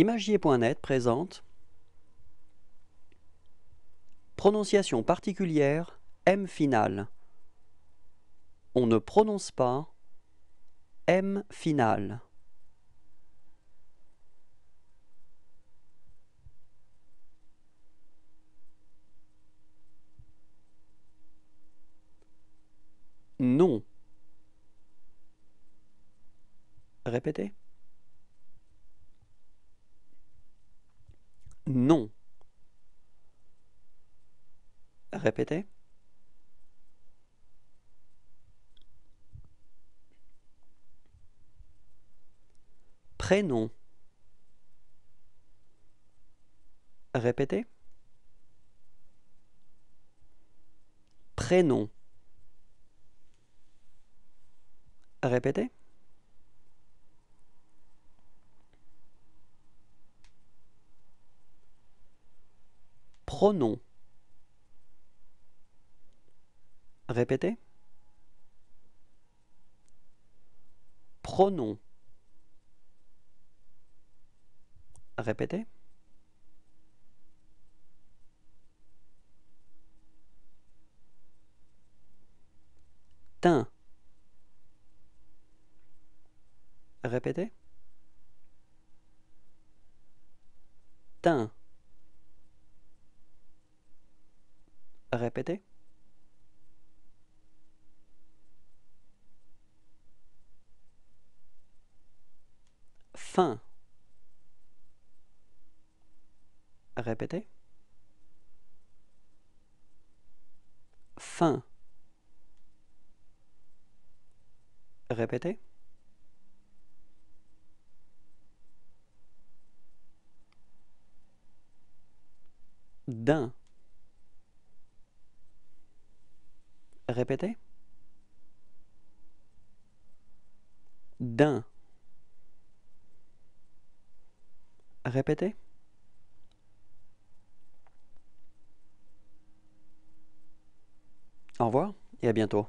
Imagier.net présente Prononciation particulière M finale. On ne prononce pas M finale. Non. Répétez. Non. Répétez. Prénom. Répétez. Prénom. Répétez. pronom. Répétez. Pronom. Répétez. Teint. Répétez. Teint. Répétez. Fin. Répétez. Fin. Répétez. D'un. Répétez. D'un. Répétez. Au revoir et à bientôt.